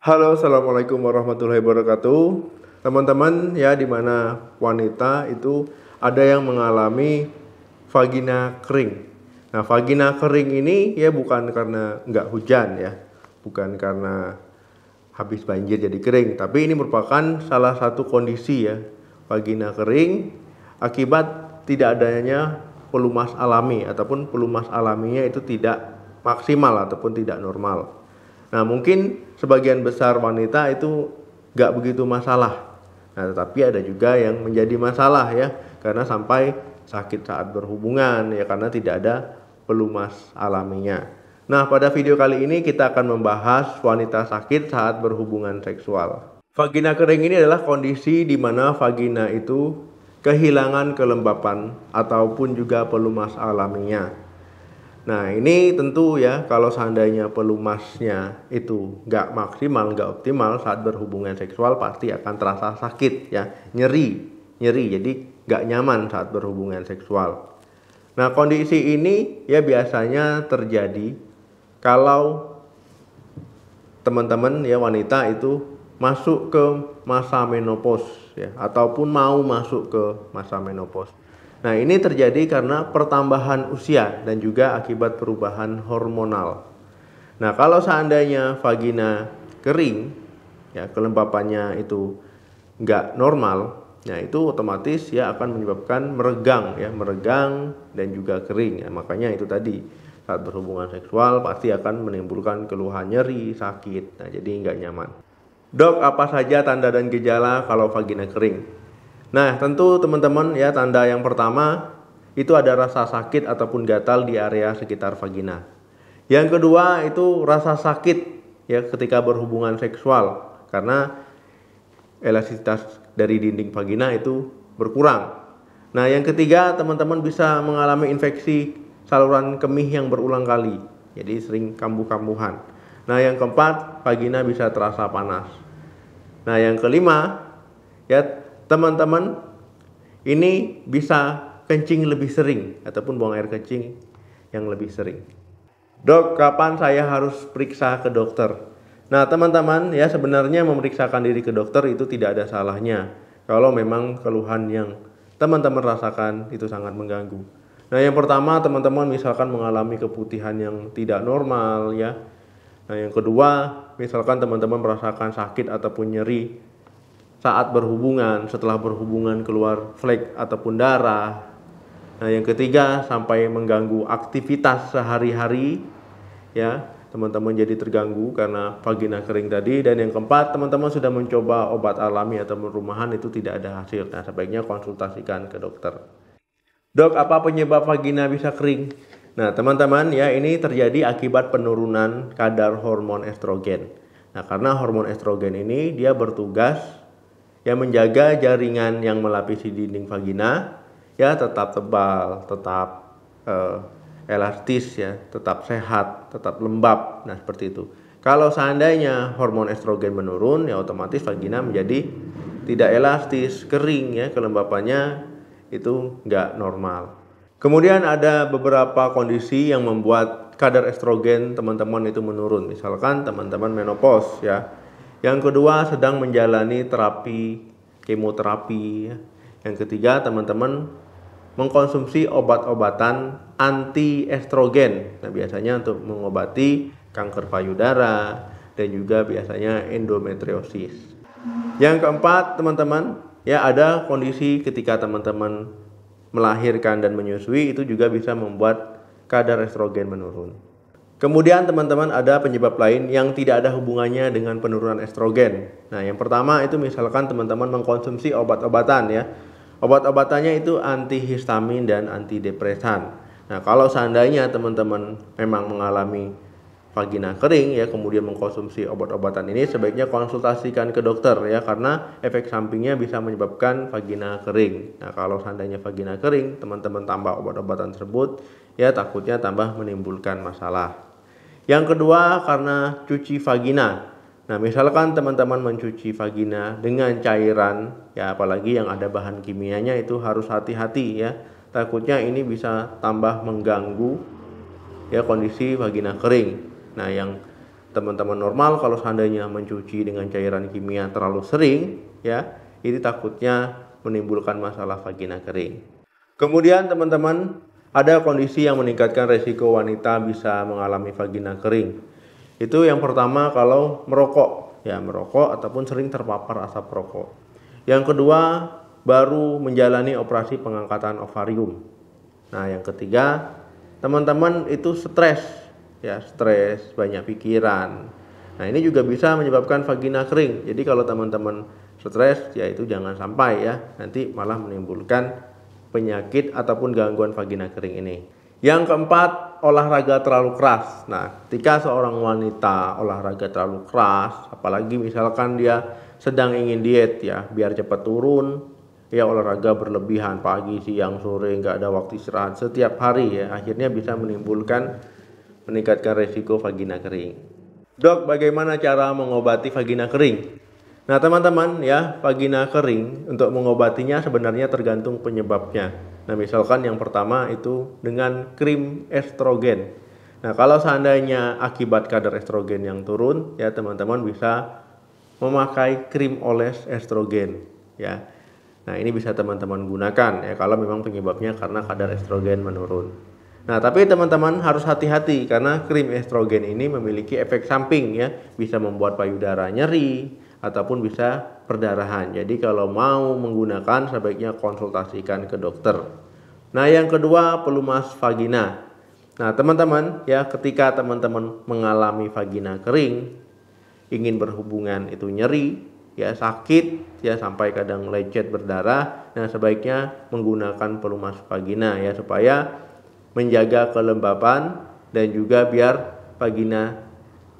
Halo, assalamualaikum warahmatullahi wabarakatuh. Teman-teman ya di mana wanita itu ada yang mengalami vagina kering. Nah, vagina kering ini ya bukan karena nggak hujan ya, bukan karena habis banjir jadi kering, tapi ini merupakan salah satu kondisi ya vagina kering akibat tidak adanya pelumas alami ataupun pelumas alaminya itu tidak maksimal ataupun tidak normal. Nah mungkin sebagian besar wanita itu nggak begitu masalah. Nah tetapi ada juga yang menjadi masalah ya karena sampai sakit saat berhubungan ya karena tidak ada pelumas alaminya. Nah pada video kali ini kita akan membahas wanita sakit saat berhubungan seksual. Vagina kering ini adalah kondisi di mana vagina itu kehilangan kelembapan ataupun juga pelumas alaminya. Nah ini tentu ya kalau seandainya pelumasnya itu nggak maksimal, nggak optimal saat berhubungan seksual pasti akan terasa sakit ya, nyeri, nyeri. Jadi nggak nyaman saat berhubungan seksual. Nah kondisi ini ya biasanya terjadi kalau teman-teman ya wanita itu masuk ke masa menopause ya ataupun mau masuk ke masa menopause. Nah, ini terjadi karena pertambahan usia dan juga akibat perubahan hormonal. Nah, kalau seandainya vagina kering, ya kelembapannya itu nggak normal, ya itu otomatis ya akan menyebabkan meregang, ya meregang dan juga kering. Ya, makanya itu tadi saat berhubungan seksual pasti akan menimbulkan keluhan nyeri, sakit, nah jadi nggak nyaman. Dok, apa saja tanda dan gejala kalau vagina kering? Nah, tentu teman-teman ya tanda yang pertama itu ada rasa sakit ataupun gatal di area sekitar vagina. Yang kedua itu rasa sakit ya ketika berhubungan seksual karena elastisitas dari dinding vagina itu berkurang. Nah, yang ketiga teman-teman bisa mengalami infeksi saluran kemih yang berulang kali. Jadi sering kambuh-kambuhan. Nah, yang keempat, vagina bisa terasa panas. Nah, yang kelima ya Teman-teman, ini bisa kencing lebih sering ataupun buang air kencing yang lebih sering. Dok, kapan saya harus periksa ke dokter? Nah, teman-teman, ya sebenarnya memeriksakan diri ke dokter itu tidak ada salahnya. Kalau memang keluhan yang teman-teman rasakan itu sangat mengganggu. Nah, yang pertama teman-teman misalkan mengalami keputihan yang tidak normal ya. Nah, yang kedua, misalkan teman-teman merasakan sakit ataupun nyeri saat berhubungan, setelah berhubungan keluar flek ataupun darah. Nah, yang ketiga sampai mengganggu aktivitas sehari-hari ya. Teman-teman jadi terganggu karena vagina kering tadi dan yang keempat, teman-teman sudah mencoba obat alami atau rumahan itu tidak ada hasil. Nah, sebaiknya konsultasikan ke dokter. Dok, apa penyebab vagina bisa kering? Nah, teman-teman ya, ini terjadi akibat penurunan kadar hormon estrogen. Nah, karena hormon estrogen ini dia bertugas yang menjaga jaringan yang melapisi dinding vagina ya tetap tebal, tetap uh, elastis ya, tetap sehat, tetap lembab. Nah, seperti itu. Kalau seandainya hormon estrogen menurun, ya otomatis vagina menjadi tidak elastis, kering ya, kelembapannya itu nggak normal. Kemudian ada beberapa kondisi yang membuat kadar estrogen teman-teman itu menurun. Misalkan teman-teman menopause ya. Yang kedua sedang menjalani terapi kemoterapi. Ya. Yang ketiga teman-teman mengkonsumsi obat-obatan anti estrogen. Nah, biasanya untuk mengobati kanker payudara dan juga biasanya endometriosis. Yang keempat, teman-teman, ya ada kondisi ketika teman-teman melahirkan dan menyusui itu juga bisa membuat kadar estrogen menurun. Kemudian teman-teman ada penyebab lain yang tidak ada hubungannya dengan penurunan estrogen. Nah, yang pertama itu misalkan teman-teman mengkonsumsi obat-obatan ya. Obat-obatannya itu antihistamin dan antidepresan. Nah, kalau seandainya teman-teman memang mengalami vagina kering ya kemudian mengkonsumsi obat-obatan ini sebaiknya konsultasikan ke dokter ya karena efek sampingnya bisa menyebabkan vagina kering. Nah, kalau seandainya vagina kering, teman-teman tambah obat-obatan tersebut ya takutnya tambah menimbulkan masalah. Yang kedua karena cuci vagina. Nah, misalkan teman-teman mencuci vagina dengan cairan, ya apalagi yang ada bahan kimianya itu harus hati-hati ya. Takutnya ini bisa tambah mengganggu ya kondisi vagina kering. Nah, yang teman-teman normal kalau seandainya mencuci dengan cairan kimia terlalu sering ya, ini takutnya menimbulkan masalah vagina kering. Kemudian teman-teman ada kondisi yang meningkatkan resiko wanita bisa mengalami vagina kering. Itu yang pertama kalau merokok, ya merokok ataupun sering terpapar asap rokok. Yang kedua baru menjalani operasi pengangkatan ovarium. Nah, yang ketiga teman-teman itu stres, ya stres, banyak pikiran. Nah, ini juga bisa menyebabkan vagina kering. Jadi kalau teman-teman stres, ya itu jangan sampai ya nanti malah menimbulkan penyakit ataupun gangguan vagina kering ini. Yang keempat, olahraga terlalu keras. Nah, ketika seorang wanita olahraga terlalu keras, apalagi misalkan dia sedang ingin diet ya, biar cepat turun, ya olahraga berlebihan pagi, siang, sore, nggak ada waktu istirahat setiap hari ya, akhirnya bisa menimbulkan meningkatkan resiko vagina kering. Dok, bagaimana cara mengobati vagina kering? Nah, teman-teman, ya, vagina kering untuk mengobatinya sebenarnya tergantung penyebabnya. Nah, misalkan yang pertama itu dengan krim estrogen. Nah, kalau seandainya akibat kadar estrogen yang turun, ya teman-teman bisa memakai krim oles estrogen, ya. Nah, ini bisa teman-teman gunakan ya kalau memang penyebabnya karena kadar estrogen menurun. Nah, tapi teman-teman harus hati-hati karena krim estrogen ini memiliki efek samping ya, bisa membuat payudara nyeri, ataupun bisa perdarahan. Jadi kalau mau menggunakan sebaiknya konsultasikan ke dokter. Nah, yang kedua pelumas vagina. Nah, teman-teman ya ketika teman-teman mengalami vagina kering, ingin berhubungan itu nyeri, ya sakit, ya sampai kadang lecet berdarah, nah sebaiknya menggunakan pelumas vagina ya supaya menjaga kelembapan dan juga biar vagina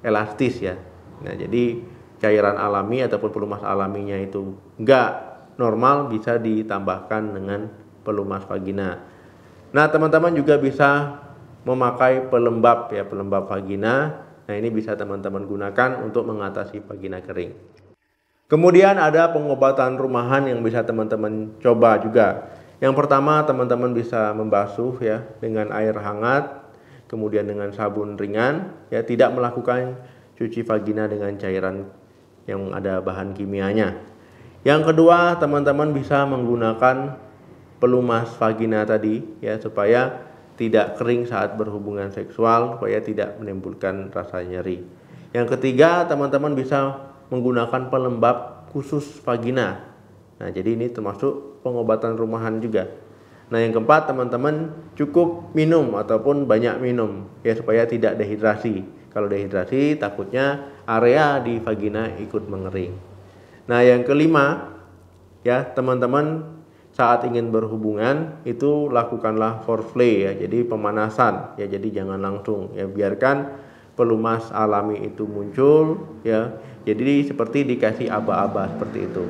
elastis ya. Nah, jadi cairan alami ataupun pelumas alaminya itu nggak normal bisa ditambahkan dengan pelumas vagina. Nah, teman-teman juga bisa memakai pelembab ya, pelembab vagina. Nah, ini bisa teman-teman gunakan untuk mengatasi vagina kering. Kemudian ada pengobatan rumahan yang bisa teman-teman coba juga. Yang pertama, teman-teman bisa membasuh ya dengan air hangat, kemudian dengan sabun ringan ya, tidak melakukan cuci vagina dengan cairan yang ada bahan kimianya. Yang kedua, teman-teman bisa menggunakan pelumas vagina tadi ya supaya tidak kering saat berhubungan seksual supaya tidak menimbulkan rasa nyeri. Yang ketiga, teman-teman bisa menggunakan pelembab khusus vagina. Nah, jadi ini termasuk pengobatan rumahan juga. Nah, yang keempat, teman-teman cukup minum ataupun banyak minum ya supaya tidak dehidrasi. Kalau dehidrasi takutnya area di vagina ikut mengering. Nah, yang kelima ya, teman-teman saat ingin berhubungan itu lakukanlah foreplay ya, jadi pemanasan ya, jadi jangan langsung ya, biarkan pelumas alami itu muncul ya. Jadi seperti dikasih aba-aba seperti itu.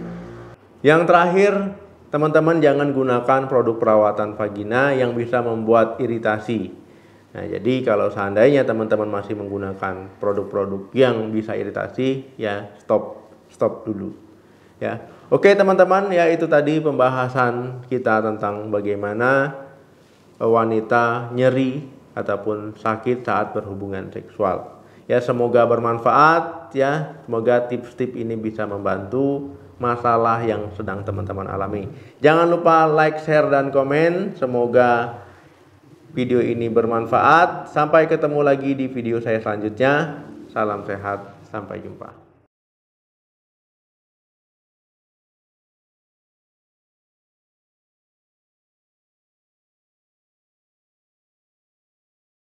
Yang terakhir, teman-teman jangan gunakan produk perawatan vagina yang bisa membuat iritasi Nah, jadi kalau seandainya teman-teman masih menggunakan produk-produk yang bisa iritasi, ya stop, stop dulu. Ya. Oke, teman-teman, ya itu tadi pembahasan kita tentang bagaimana e, wanita nyeri ataupun sakit saat berhubungan seksual. Ya, semoga bermanfaat ya. Semoga tips-tips ini bisa membantu masalah yang sedang teman-teman alami. Jangan lupa like, share dan komen. Semoga video ini bermanfaat. Sampai ketemu lagi di video saya selanjutnya. Salam sehat, sampai jumpa.